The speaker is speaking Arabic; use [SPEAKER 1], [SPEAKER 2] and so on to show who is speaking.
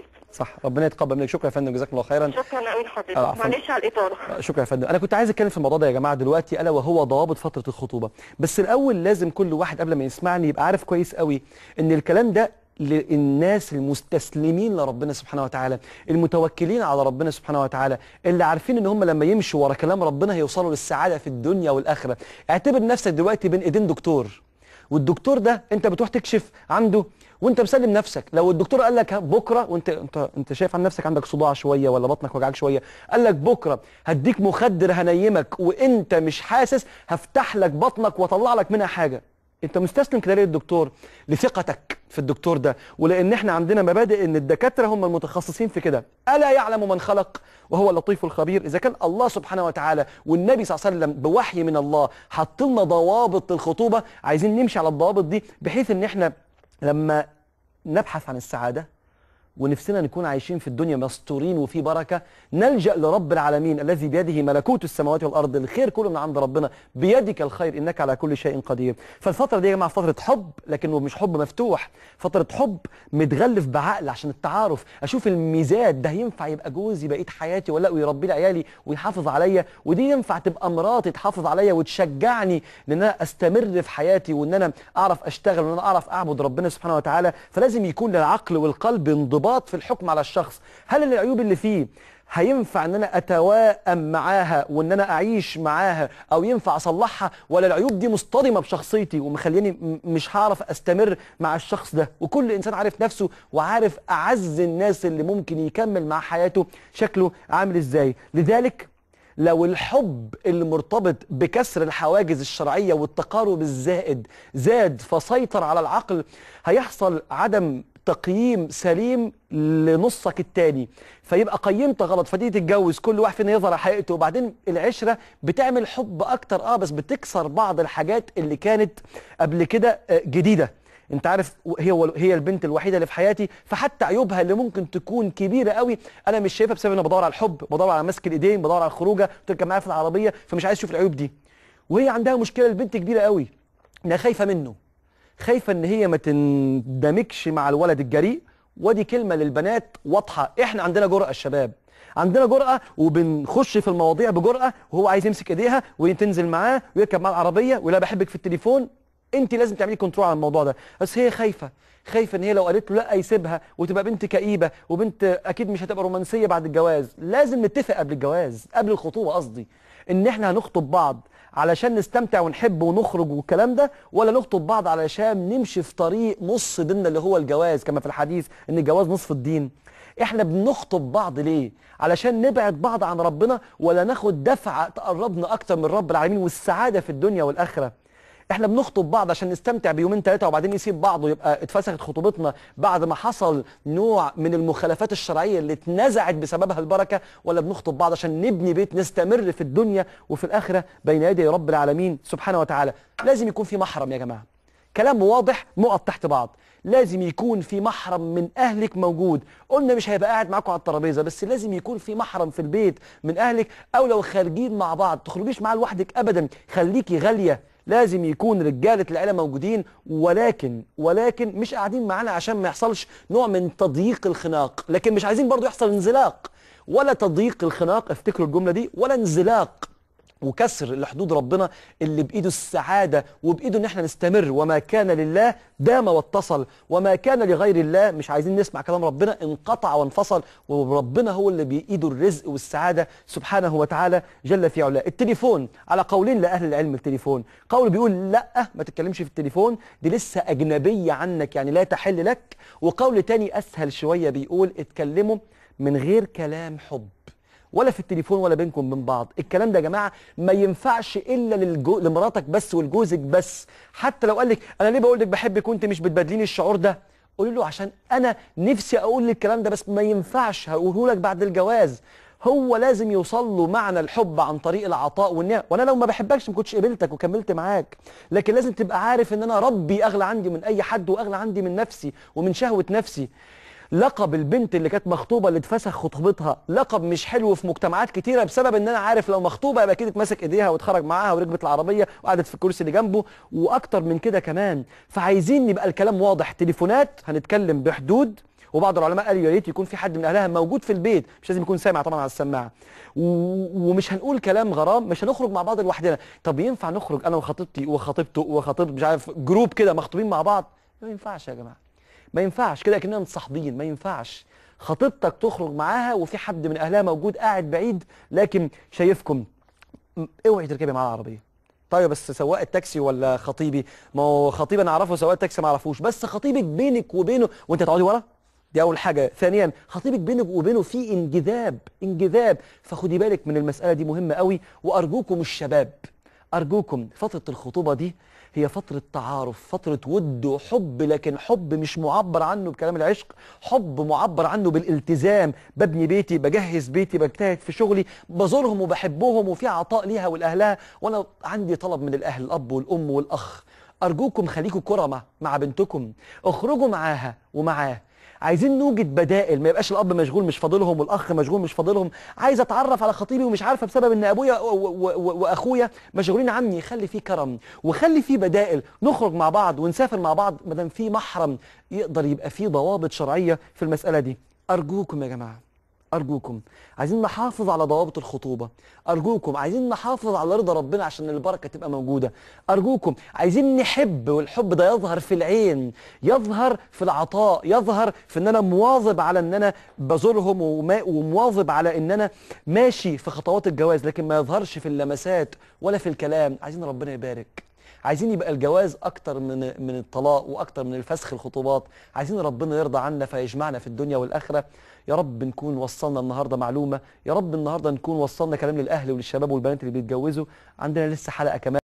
[SPEAKER 1] كويس صح ربنا يتقبل منك شكرا يا فندم جزاك الله خيرا شكرا قوي لحضرتك آه، معلش على الاطاله آه، شكرا يا فندم انا كنت عايز اتكلم في الموضوع ده يا جماعه دلوقتي الا وهو ضوابط فتره الخطوبه بس الاول لازم كل واحد قبل ما يسمعني يبقى عارف كويس قوي ان الكلام ده للناس المستسلمين لربنا سبحانه وتعالى المتوكلين على ربنا سبحانه وتعالى اللي عارفين ان هم لما يمشوا ورا كلام ربنا هيوصلوا للسعادة في الدنيا والآخرة اعتبر نفسك دلوقتي بين ايدين دكتور والدكتور ده انت بتروح تكشف عنده وانت مسلم نفسك لو الدكتور قال لك بكره وانت انت انت شايف عن نفسك عندك صداع شويه ولا بطنك وجعك شويه قال لك بكره هديك مخدر هنيمك وانت مش حاسس هفتح لك بطنك واطلع لك منها حاجه انت مستسلم كده ليه الدكتور لثقتك في الدكتور ده ولان احنا عندنا مبادئ ان الدكاتره هم المتخصصين في كده الا يعلم من خلق وهو اللطيف الخبير اذا كان الله سبحانه وتعالى والنبي صلى الله عليه وسلم بوحي من الله حط لنا ضوابط الخطوبه عايزين نمشي على الضوابط دي بحيث ان احنا لما نبحث عن السعادة ونفسنا نكون عايشين في الدنيا مستورين وفي بركة نلجأ لرب العالمين الذي بيده ملكوت السماوات والأرض الخير كله من عند ربنا بيدك الخير إنك على كل شيء قدير فالفترة دي يا جماعة فترة حب لكنه مش حب مفتوح فترة حب متغلف بعقل عشان التعارف أشوف الميزات ده ينفع يبقى جوزي بقية حياتي ولا ويربي لي عيالي ويحافظ عليا ودي ينفع تبقى مراتي تحافظ عليا وتشجعني لأن أنا أستمر في حياتي وإن أنا أعرف أشتغل وإن أنا أعرف أعبد ربنا سبحانه وتعالى فلازم يكون للعقل والقلب انضباط انضباط في الحكم على الشخص هل العيوب اللي فيه هينفع ان انا اتواءم معاها وان انا اعيش معاها او ينفع اصلحها ولا العيوب دي مصطدمه بشخصيتي ومخليني مش هعرف استمر مع الشخص ده وكل انسان عارف نفسه وعارف اعز الناس اللي ممكن يكمل مع حياته شكله عامل ازاي لذلك لو الحب المرتبط بكسر الحواجز الشرعية والتقارب الزائد زاد فسيطر على العقل هيحصل عدم تقييم سليم لنصك التاني فيبقى قيمته غلط فتيجي تتجوز كل واحد فينا يظهر حقيقته وبعدين العشره بتعمل حب اكتر اه بس بتكسر بعض الحاجات اللي كانت قبل كده آه، جديده انت عارف هي هي البنت الوحيده اللي في حياتي فحتى عيوبها اللي ممكن تكون كبيره قوي انا مش شايفها بسبب ان بدور على الحب بدور على ماسك الايدين بدور على الخروجه تركب معايا في العربيه فمش عايز اشوف العيوب دي وهي عندها مشكله البنت كبيره قوي انها خايفه منه خايفه ان هي ما تندمجش مع الولد الجريء ودي كلمه للبنات واضحه احنا عندنا جرأه الشباب عندنا جرأة وبنخش في المواضيع بجرأة وهو عايز يمسك ايديها وتنزل معاه ويركب معاه العربية ولا بحبك في التليفون انت لازم تعملي كنترول على الموضوع ده بس هي خايفة خايفة ان هي لو قالت له لا يسيبها وتبقى بنت كئيبة وبنت اكيد مش هتبقى رومانسية بعد الجواز لازم نتفق قبل الجواز قبل الخطوبة قصدي ان احنا هنخطب بعض علشان نستمتع ونحب ونخرج والكلام ده ولا نخطب بعض علشان نمشي في طريق نص ديننا اللي هو الجواز كما في الحديث ان الجواز نصف الدين احنا بنخطب بعض ليه علشان نبعد بعض عن ربنا ولا ناخد دفعه تقربنا اكتر من رب العالمين والسعاده في الدنيا والاخره احنا بنخطب بعض عشان نستمتع بيومين ثلاثه وبعدين نسيب بعض ويبقى اتفسخت خطوبتنا بعد ما حصل نوع من المخالفات الشرعيه اللي اتنزعت بسببها البركه ولا بنخطب بعض عشان نبني بيت نستمر في الدنيا وفي الاخره بين يدي رب العالمين سبحانه وتعالى لازم يكون في محرم يا جماعه كلام واضح نقط تحت بعض لازم يكون في محرم من اهلك موجود قلنا مش هيبقى قاعد معاكم على الترابيزه بس لازم يكون في محرم في البيت من اهلك او لو خارجين مع بعض تخرجيش معاه لوحدك ابدا خليكي غاليه لازم يكون رجالة العيلة موجودين ولكن ولكن مش قاعدين معانا عشان ما يحصلش نوع من تضييق الخناق لكن مش عايزين برضو يحصل انزلاق ولا تضييق الخناق افتكروا الجملة دي ولا انزلاق وكسر لحدود ربنا اللي بإيده السعادة وبإيده إن احنا نستمر وما كان لله دام واتصل وما كان لغير الله مش عايزين نسمع كلام ربنا انقطع وانفصل وربنا هو اللي بإيده الرزق والسعادة سبحانه وتعالى جل في علاه التليفون على قولين لأهل العلم التليفون قول بيقول لا ما تتكلمش في التليفون دي لسه أجنبية عنك يعني لا تحل لك وقول تاني أسهل شوية بيقول اتكلموا من غير كلام حب ولا في التليفون ولا بينكم من بعض الكلام ده يا جماعه ما ينفعش الا للجو... لمراتك بس ولجوزك بس حتى لو قال لك انا ليه بقول لك بحبك وانت مش بتبادليني الشعور ده قولي له عشان انا نفسي اقول الكلام ده بس ما ينفعش هقوله لك بعد الجواز هو لازم يوصل له معنى الحب عن طريق العطاء والنعم وانا لو ما بحبكش ما كنتش قبلتك وكملت معاك لكن لازم تبقى عارف ان انا ربي اغلى عندي من اي حد واغلى عندي من نفسي ومن شهوه نفسي لقب البنت اللي كانت مخطوبه اللي اتفسخ خطوبتها لقب مش حلو في مجتمعات كتيره بسبب ان انا عارف لو مخطوبه يبقى كده اتمسك ايديها واتخرج معاها وركبت العربيه وقعدت في الكرسي اللي جنبه واكتر من كده كمان فعايزين يبقى الكلام واضح تليفونات هنتكلم بحدود وبعض العلماء قالوا يا ريت يكون في حد من اهلها موجود في البيت مش لازم يكون سامع طبعا على السماعه ومش هنقول كلام غرام مش هنخرج مع بعض لوحدنا طب ينفع نخرج انا وخطيبتي وخطيبته وخطيبته مش عارف جروب كده مخطوبين مع بعض ما ينفعش يا جماعه ما ينفعش كده كنا متصاحبين ما ينفعش خطيبتك تخرج معاها وفي حد من أهلها موجود قاعد بعيد لكن شايفكم اوعي تركبي معاه العربية طيب بس سواق التاكسي ولا خطيبي ما هو خطيب انا اعرفه سواق التاكسي ما اعرفوش بس خطيبك بينك وبينه وانت تقعدي ورا دي اول حاجه ثانيا خطيبك بينك وبينه في انجذاب انجذاب فخدي بالك من المساله دي مهمه قوي وارجوكم الشباب أرجوكم فترة الخطوبة دي هي فترة تعارف فترة ود وحب لكن حب مش معبر عنه بكلام العشق حب معبر عنه بالالتزام ببني بيتي بجهز بيتي بجتهد في شغلي بزورهم وبحبهم وفي عطاء ليها ولأهلها وأنا عندي طلب من الأهل الأب والأم والأخ أرجوكم خليكوا كرمة مع بنتكم اخرجوا معاها ومعاه عايزين نوجد بدائل ما يبقاش الاب مشغول مش فاضلهم والاخ مشغول مش فاضلهم عايز اتعرف على خطيبي ومش عارفه بسبب ان ابويا واخويا مشغولين عني خلي فيه كرم وخلي فيه بدائل نخرج مع بعض ونسافر مع بعض ما دام في محرم يقدر يبقى فيه ضوابط شرعيه في المساله دي ارجوكم يا جماعه أرجوكم عايزين نحافظ على ضوابط الخطوبة أرجوكم عايزين نحافظ على رضا ربنا عشان البركة تبقى موجودة أرجوكم عايزين نحب والحب ده يظهر في العين يظهر في العطاء يظهر في أن أنا مواظب على أن أنا بزورهم ومواظب على أن أنا ماشي في خطوات الجواز لكن ما يظهرش في اللمسات ولا في الكلام عايزين ربنا يبارك عايزين يبقى الجواز اكتر من من الطلاق واكتر من الفسخ الخطوبات عايزين ربنا يرضى عنا فيجمعنا في الدنيا والاخره يا رب نكون وصلنا النهارده معلومه يا رب النهارده نكون وصلنا كلام للاهل وللشباب والبنات اللي بيتجوزوا عندنا لسه حلقه كمان